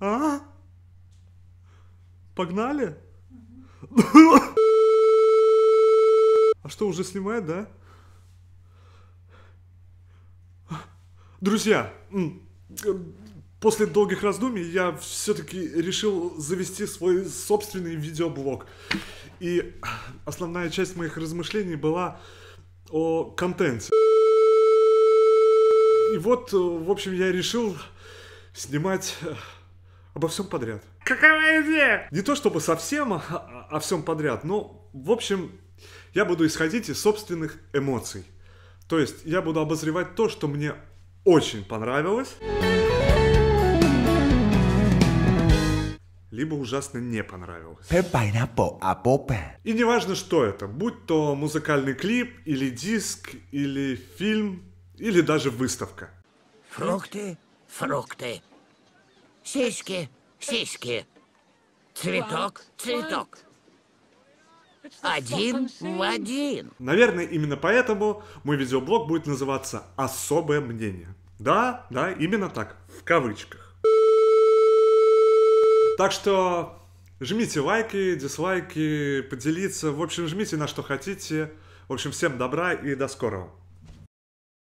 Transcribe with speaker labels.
Speaker 1: А? Погнали? А что, уже снимает, да? Друзья, после долгих раздумий я все-таки решил завести свой собственный видеоблог. И основная часть моих размышлений была о контенте. И вот, э, в общем, я решил снимать э, Обо всем подряд. Какая идея? Не то чтобы совсем, а, а о всем подряд, но, в общем, я буду исходить из собственных эмоций. То есть я буду обозревать то, что мне очень понравилось. либо ужасно не понравилось.
Speaker 2: А
Speaker 1: И не важно, что это, будь то музыкальный клип, или диск, или фильм, или даже выставка.
Speaker 3: Фрукты, фрукты, Сиськи, сиськи. Цветок, цветок. Один в один.
Speaker 1: Наверное, именно поэтому мой видеоблог будет называться «Особое мнение». Да, да, именно так, в кавычках. Так что жмите лайки, дизлайки, поделиться. В общем, жмите на что хотите. В общем, всем добра и до скорого.